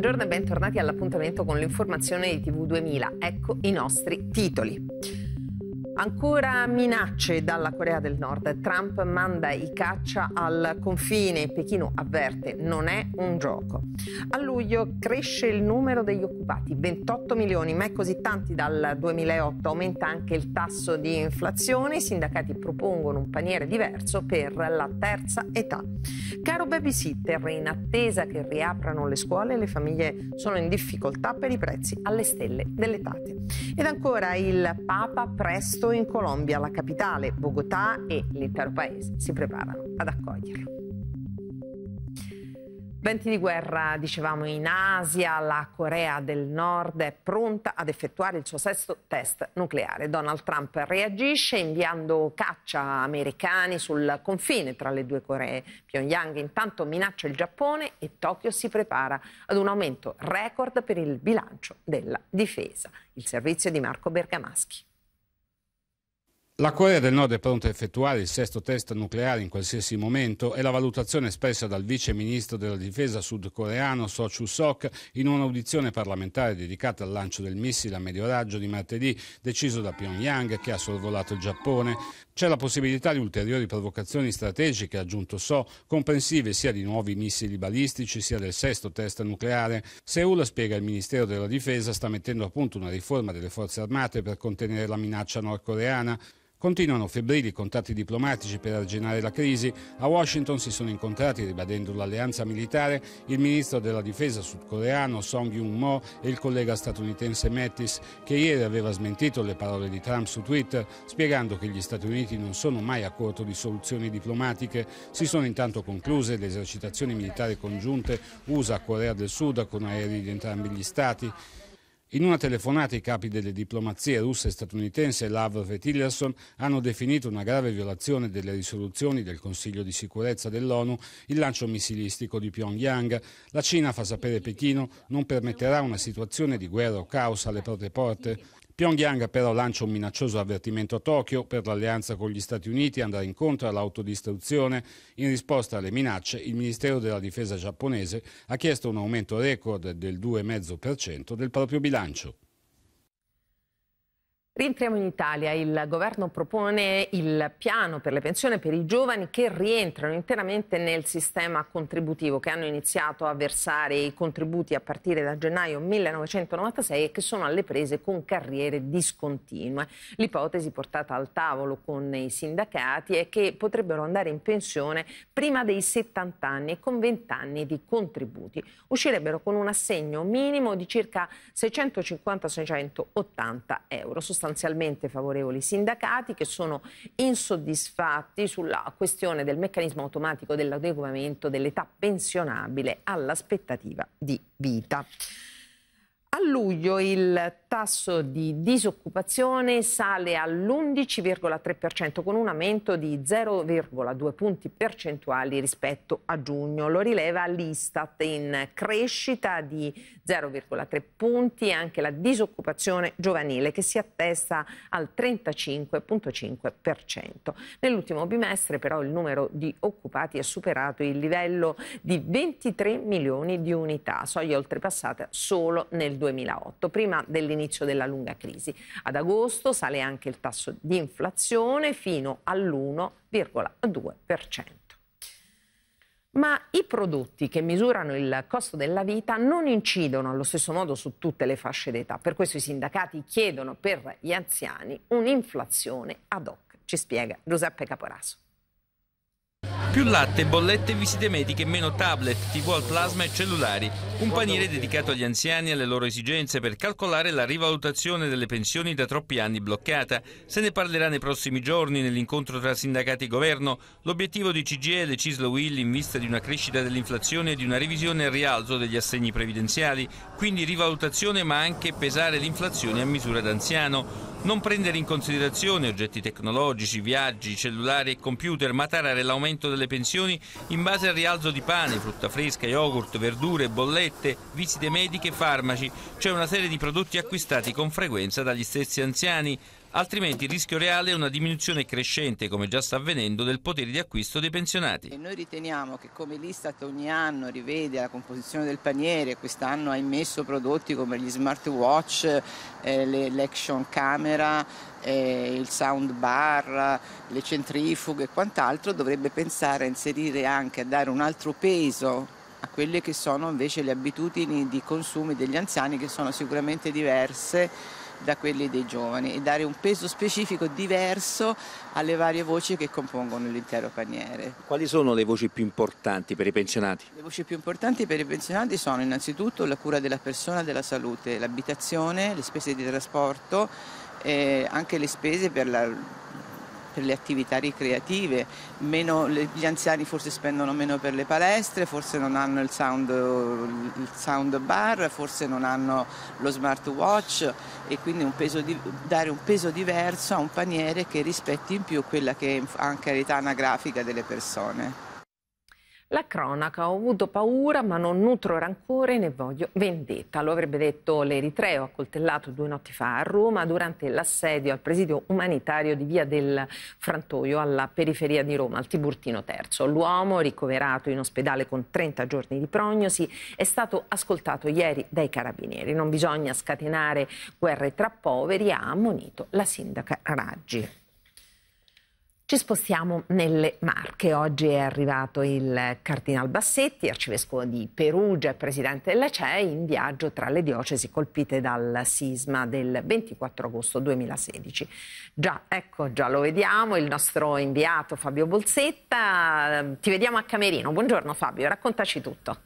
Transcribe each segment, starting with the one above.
Buongiorno e bentornati all'appuntamento con l'informazione di TV 2000. Ecco i nostri titoli. Ancora minacce dalla Corea del Nord. Trump manda i caccia al confine. Pechino avverte, non è un gioco. A luglio cresce il numero degli occupati, 28 milioni, ma è così tanti dal 2008. Aumenta anche il tasso di inflazione. I sindacati propongono un paniere diverso per la terza età. Caro babysitter, in attesa che riaprano le scuole, le famiglie sono in difficoltà per i prezzi alle stelle delle Ed ancora il Papa presto in Colombia la capitale, Bogotà e l'intero paese si preparano ad accoglierlo. Venti di guerra, dicevamo, in Asia, la Corea del Nord è pronta ad effettuare il suo sesto test nucleare. Donald Trump reagisce inviando caccia americani sul confine tra le due Coree. Pyongyang intanto minaccia il Giappone e Tokyo si prepara ad un aumento record per il bilancio della difesa. Il servizio di Marco Bergamaschi. La Corea del Nord è pronta a effettuare il sesto test nucleare in qualsiasi momento e la valutazione espressa dal vice ministro della difesa sudcoreano So Chu-sok in un'audizione parlamentare dedicata al lancio del missile a medio raggio di martedì deciso da Pyongyang che ha sorvolato il Giappone. C'è la possibilità di ulteriori provocazioni strategiche, ha aggiunto So, comprensive sia di nuovi missili balistici sia del sesto test nucleare. Seul, spiega il Ministero della Difesa, sta mettendo a punto una riforma delle forze armate per contenere la minaccia nordcoreana. Continuano febbrili i contatti diplomatici per arginare la crisi. A Washington si sono incontrati, ribadendo l'alleanza militare, il ministro della difesa sudcoreano Song Yun-mo e il collega statunitense Mattis, che ieri aveva smentito le parole di Trump su Twitter, spiegando che gli Stati Uniti non sono mai a corto di soluzioni diplomatiche. Si sono intanto concluse le esercitazioni militari congiunte USA-Corea del Sud con aerei di entrambi gli Stati. In una telefonata i capi delle diplomazie russe e statunitense Lavrov e Tillerson hanno definito una grave violazione delle risoluzioni del Consiglio di sicurezza dell'ONU il lancio missilistico di Pyongyang. La Cina, fa sapere Pechino, non permetterà una situazione di guerra o caos alle proprie porte. Pyongyang però lancia un minaccioso avvertimento a Tokyo per l'alleanza con gli Stati Uniti andare incontro all'autodistruzione. In risposta alle minacce, il Ministero della Difesa giapponese ha chiesto un aumento record del 2,5% del proprio bilancio. Rientriamo in Italia, il governo propone il piano per le pensioni per i giovani che rientrano interamente nel sistema contributivo, che hanno iniziato a versare i contributi a partire da gennaio 1996 e che sono alle prese con carriere discontinue. L'ipotesi portata al tavolo con i sindacati è che potrebbero andare in pensione prima dei 70 anni e con 20 anni di contributi. Uscirebbero con un assegno minimo di circa 650-680 euro. Sostanzialmente sostanzialmente favorevoli i sindacati che sono insoddisfatti sulla questione del meccanismo automatico dell'adeguamento dell'età pensionabile all'aspettativa di vita luglio il tasso di disoccupazione sale all'11,3% con un aumento di 0,2 punti percentuali rispetto a giugno. Lo rileva l'Istat in crescita di 0,3 punti e anche la disoccupazione giovanile che si attesta al 35,5%. Nell'ultimo bimestre però il numero di occupati ha superato il livello di 23 milioni di unità, soglia oltrepassata solo nel 2020. 2008, prima dell'inizio della lunga crisi. Ad agosto sale anche il tasso di inflazione fino all'1,2%. Ma i prodotti che misurano il costo della vita non incidono allo stesso modo su tutte le fasce d'età. Per questo i sindacati chiedono per gli anziani un'inflazione ad hoc. Ci spiega Giuseppe Caporaso. Più latte, bollette e visite mediche, meno tablet, tv al plasma e cellulari. Un paniere dedicato agli anziani e alle loro esigenze per calcolare la rivalutazione delle pensioni da troppi anni bloccata. Se ne parlerà nei prossimi giorni nell'incontro tra sindacati e governo. L'obiettivo di CGL e Cislo Will in vista di una crescita dell'inflazione e di una revisione al rialzo degli assegni previdenziali. Quindi rivalutazione ma anche pesare l'inflazione a misura d'anziano. Non prendere in considerazione oggetti tecnologici, viaggi, cellulari e computer ma tarare l'aumento delle alle pensioni in base al rialzo di pane, frutta fresca, yogurt, verdure, bollette, visite mediche, farmaci, cioè una serie di prodotti acquistati con frequenza dagli stessi anziani altrimenti il rischio reale è una diminuzione crescente, come già sta avvenendo, del potere di acquisto dei pensionati. E noi riteniamo che come l'Istat ogni anno rivede la composizione del paniere, quest'anno ha immesso prodotti come gli smartwatch, eh, l'action camera, eh, il soundbar, le centrifughe e quant'altro, dovrebbe pensare a inserire anche, a dare un altro peso a quelle che sono invece le abitudini di consumo degli anziani che sono sicuramente diverse da quelli dei giovani e dare un peso specifico diverso alle varie voci che compongono l'intero paniere. Quali sono le voci più importanti per i pensionati? Le voci più importanti per i pensionati sono innanzitutto la cura della persona, della salute, l'abitazione, le spese di trasporto, eh, anche le spese per la per le attività ricreative, meno, gli anziani forse spendono meno per le palestre, forse non hanno il sound, il sound bar, forse non hanno lo smartwatch e quindi un di, dare un peso diverso a un paniere che rispetti in più quella che è anche l'età anagrafica delle persone. La cronaca, ho avuto paura ma non nutro rancore né voglio vendetta, lo avrebbe detto l'eritreo accoltellato due notti fa a Roma durante l'assedio al presidio umanitario di Via del Frantoio alla periferia di Roma, al Tiburtino III. L'uomo, ricoverato in ospedale con 30 giorni di prognosi, è stato ascoltato ieri dai carabinieri. Non bisogna scatenare guerre tra poveri, ha ammonito la sindaca Raggi. Ci spostiamo nelle Marche. Oggi è arrivato il Cardinal Bassetti, arcivescovo di Perugia e presidente della CEI, in viaggio tra le diocesi colpite dal sisma del 24 agosto 2016. Già, ecco, già lo vediamo, il nostro inviato Fabio Bolzetta. Ti vediamo a Camerino. Buongiorno Fabio, raccontaci tutto.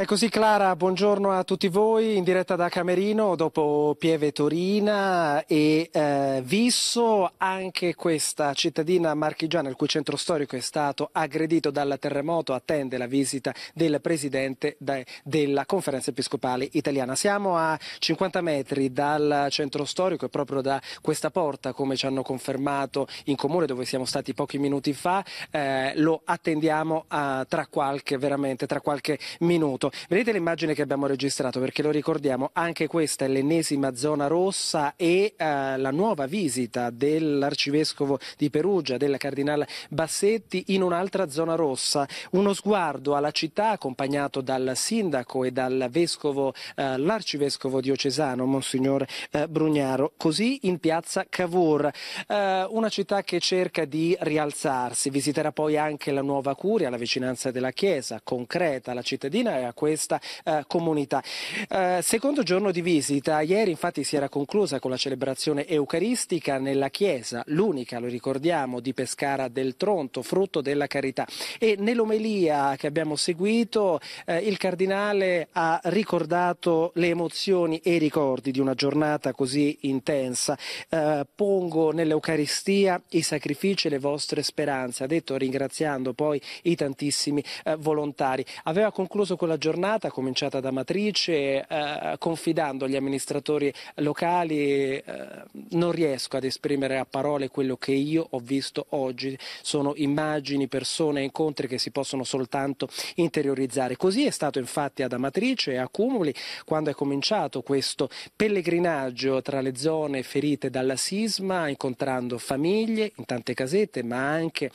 È così Clara, buongiorno a tutti voi in diretta da Camerino dopo Pieve Torina e eh, Visso, anche questa cittadina marchigiana il cui centro storico è stato aggredito dal terremoto attende la visita del presidente de della conferenza episcopale italiana. Siamo a 50 metri dal centro storico e proprio da questa porta come ci hanno confermato in comune dove siamo stati pochi minuti fa eh, lo attendiamo eh, tra, qualche, tra qualche minuto. Vedete l'immagine che abbiamo registrato perché lo ricordiamo, anche questa è l'ennesima zona rossa e eh, la nuova visita dell'arcivescovo di Perugia, del cardinale Bassetti, in un'altra zona rossa. Uno sguardo alla città accompagnato dal sindaco e dal vescovo, eh, l'arcivescovo diocesano, Monsignor eh, Brugnaro, così in piazza Cavour, eh, una città che cerca di rialzarsi. Visiterà poi anche la nuova curia, la vicinanza della chiesa, concreta, la cittadina e a questa eh, comunità. Eh, secondo giorno di visita, ieri infatti si era conclusa con la celebrazione eucaristica nella chiesa, l'unica, lo ricordiamo, di Pescara del Tronto, frutto della carità. E nell'omelia che abbiamo seguito eh, il cardinale ha ricordato le emozioni e i ricordi di una giornata così intensa. Eh, pongo nell'Eucaristia i sacrifici e le vostre speranze, ha detto ringraziando poi i tantissimi eh, volontari. Aveva concluso con la giornata cominciata da Matrice eh, confidando agli amministratori locali eh, non riesco ad esprimere a parole quello che io ho visto oggi, sono immagini, persone, incontri che si possono soltanto interiorizzare. Così è stato infatti ad Amatrice e a Cumuli quando è cominciato questo pellegrinaggio tra le zone ferite dalla sisma, incontrando famiglie in tante casette ma anche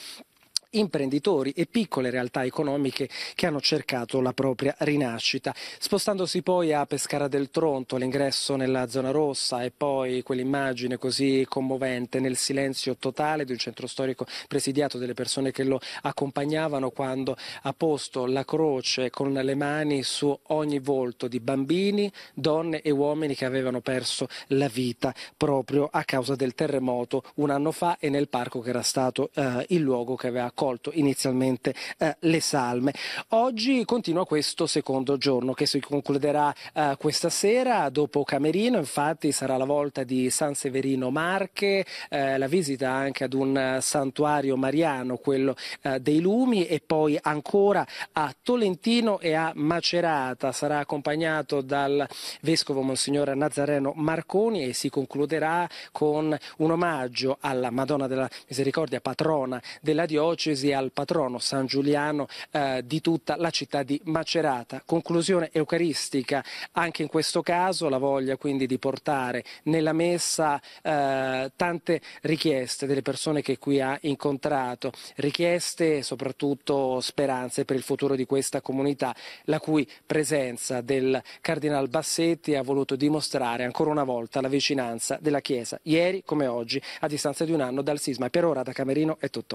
imprenditori e piccole realtà economiche che hanno cercato la propria rinascita. Spostandosi poi a Pescara del Tronto, l'ingresso nella zona rossa e poi quell'immagine così commovente nel silenzio totale di un centro storico presidiato delle persone che lo accompagnavano quando ha posto la croce con le mani su ogni volto di bambini, donne e uomini che avevano perso la vita proprio a causa del terremoto un anno fa e nel parco che era stato eh, il luogo che aveva accolto raccolto inizialmente eh, le salme. Oggi continua questo secondo giorno che si concluderà eh, questa sera dopo Camerino, infatti sarà la volta di San Severino Marche, eh, la visita anche ad un santuario mariano, quello eh, dei Lumi e poi ancora a Tolentino e a Macerata. Sarà accompagnato dal vescovo Monsignore Nazareno Marconi e si concluderà con un omaggio alla Madonna della Misericordia, patrona della diocesi diocesi al patrono San Giuliano eh, di tutta la città di Macerata. Conclusione eucaristica, anche in questo caso la voglia quindi di portare nella messa eh, tante richieste delle persone che qui ha incontrato, richieste e soprattutto speranze per il futuro di questa comunità, la cui presenza del Cardinal Bassetti ha voluto dimostrare ancora una volta la vicinanza della Chiesa, ieri come oggi, a distanza di un anno dal sisma. Per ora da Camerino è tutto.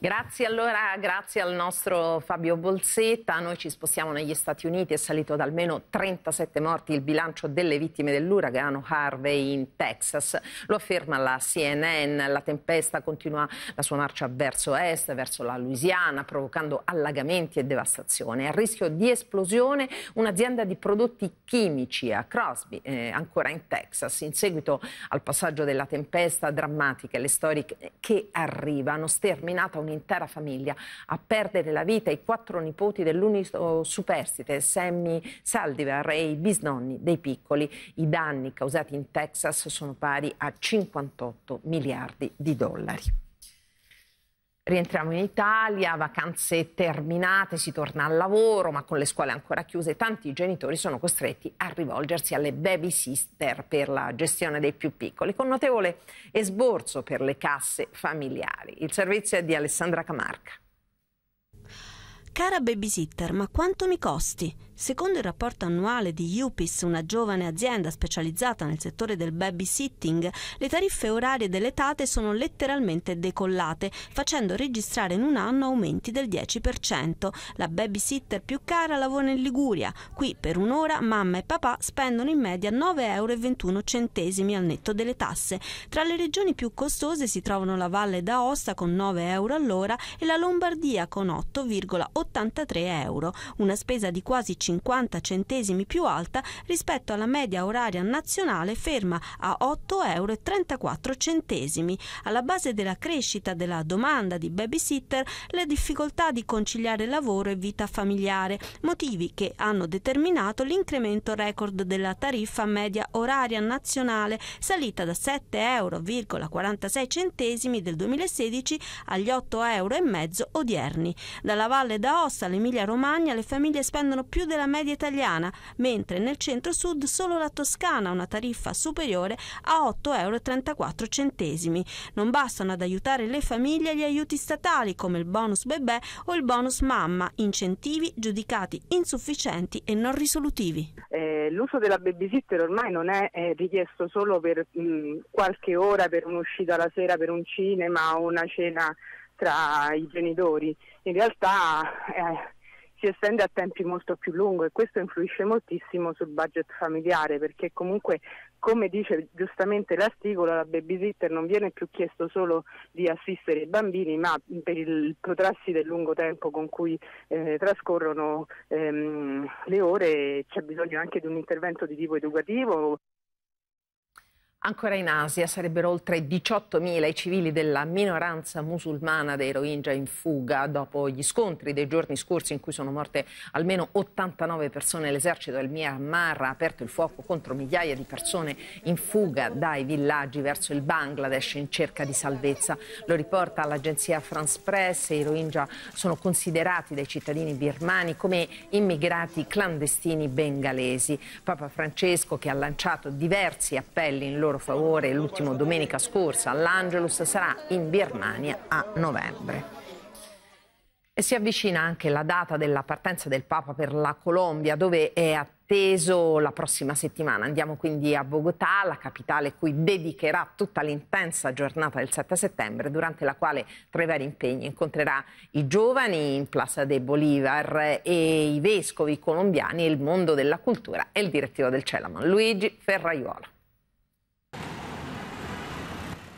Grazie allora, grazie al nostro Fabio Bolsetta. Noi ci spostiamo negli Stati Uniti, è salito ad almeno 37 morti il bilancio delle vittime dell'uragano Harvey in Texas. Lo afferma la CNN, la tempesta continua la sua marcia verso est, verso la Louisiana, provocando allagamenti e devastazione. A rischio di esplosione un'azienda di prodotti chimici a Crosby, eh, ancora in Texas. In seguito al passaggio della tempesta drammatica le storie che arrivano, sterminata un un'intera famiglia. A perdere la vita i quattro nipoti dell'unico superstite, Sammy Saldivar e i bisnonni dei piccoli. I danni causati in Texas sono pari a 58 miliardi di dollari rientriamo in Italia, vacanze terminate, si torna al lavoro, ma con le scuole ancora chiuse, tanti genitori sono costretti a rivolgersi alle baby sister per la gestione dei più piccoli, con notevole esborso per le casse familiari. Il servizio è di Alessandra Camarca. Cara babysitter, ma quanto mi costi? Secondo il rapporto annuale di UPIS, una giovane azienda specializzata nel settore del babysitting, le tariffe orarie delle sono letteralmente decollate, facendo registrare in un anno aumenti del 10%. La babysitter più cara lavora in Liguria. Qui per un'ora mamma e papà spendono in media 9,21 euro al netto delle tasse. Tra le regioni più costose si trovano la Valle d'Aosta con 9 euro all'ora e la Lombardia con 8,80 83 euro, una spesa di quasi 50 centesimi più alta rispetto alla media oraria nazionale ferma a 8,34 euro. Alla base della crescita della domanda di babysitter le difficoltà di conciliare lavoro e vita familiare, motivi che hanno determinato l'incremento record della tariffa media oraria nazionale, salita da 7,46 euro del 2016 agli 8,5 euro odierni. Dalla Valle d'Aosta all'Emilia Romagna le famiglie spendono più della media italiana, mentre nel centro-sud solo la Toscana ha una tariffa superiore a 8,34 euro. Non bastano ad aiutare le famiglie gli aiuti statali come il bonus bebè o il bonus mamma, incentivi giudicati insufficienti e non risolutivi. Eh, l'uso della babysitter ormai non è, è eh, richiesto solo per mh, mm, qualche ora, per un'uscita la sera, per un cinema o una cena tra i genitori in realtà eh, si estende a tempi molto più lunghi e questo influisce moltissimo sul budget familiare perché comunque come dice giustamente l'articolo la babysitter non viene più chiesto solo di assistere i bambini ma per il protrarsi del lungo tempo con cui eh, trascorrono ehm, le ore c'è bisogno anche di un intervento di tipo educativo Ancora in Asia sarebbero oltre 18.000 i civili della minoranza musulmana dei Rohingya in fuga dopo gli scontri dei giorni scorsi in cui sono morte almeno 89 persone. L'esercito del Myanmar ha aperto il fuoco contro migliaia di persone in fuga dai villaggi verso il Bangladesh in cerca di salvezza. Lo riporta l'agenzia France Press i Rohingya sono considerati dai cittadini birmani come immigrati clandestini bengalesi. Papa Francesco che ha lanciato diversi appelli in loro loro favore l'ultimo domenica scorsa all'Angelus sarà in Birmania a novembre. E si avvicina anche la data della partenza del Papa per la Colombia, dove è atteso la prossima settimana. Andiamo quindi a Bogotà, la capitale cui dedicherà tutta l'intensa giornata del 7 settembre, durante la quale, tra i vari impegni, incontrerà i giovani in Plaza de Bolívar e i vescovi colombiani, il mondo della cultura e il direttivo del Celamon, Luigi Ferraiuola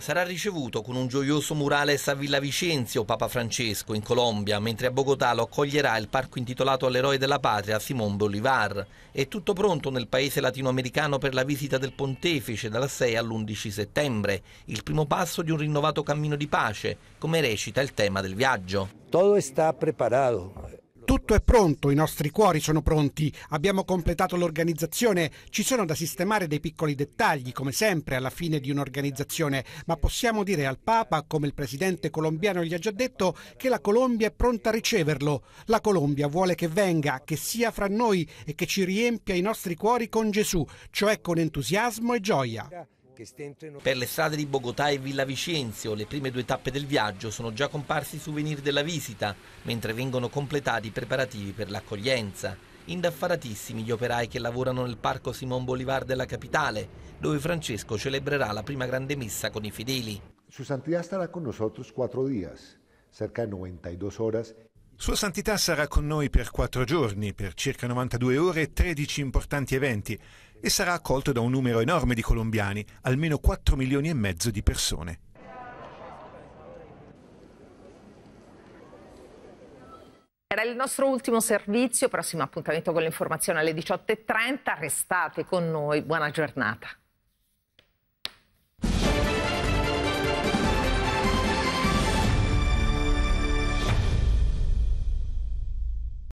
sarà ricevuto con un gioioso murale a Villa Vicenzio Papa Francesco in Colombia, mentre a Bogotà lo accoglierà il parco intitolato all'eroe della patria Simon Bolivar. È tutto pronto nel paese latinoamericano per la visita del pontefice dal 6 all'11 settembre, il primo passo di un rinnovato cammino di pace, come recita il tema del viaggio. Tutto está preparato. Tutto è pronto, i nostri cuori sono pronti, abbiamo completato l'organizzazione, ci sono da sistemare dei piccoli dettagli, come sempre alla fine di un'organizzazione, ma possiamo dire al Papa, come il presidente colombiano gli ha già detto, che la Colombia è pronta a riceverlo. La Colombia vuole che venga, che sia fra noi e che ci riempia i nostri cuori con Gesù, cioè con entusiasmo e gioia. Per le strade di Bogotà e Villa Vicenzio, le prime due tappe del viaggio sono già comparsi souvenir della visita, mentre vengono completati i preparativi per l'accoglienza. Indaffaratissimi gli operai che lavorano nel parco Simon Bolivar della capitale, dove Francesco celebrerà la prima grande messa con i fedeli. Su Santidad starà con noi quattro días, circa 92 ore. Sua Santità sarà con noi per quattro giorni, per circa 92 ore e 13 importanti eventi, e sarà accolto da un numero enorme di colombiani, almeno 4 milioni e mezzo di persone. Era il nostro ultimo servizio, prossimo appuntamento con l'informazione alle 18.30, restate con noi, buona giornata.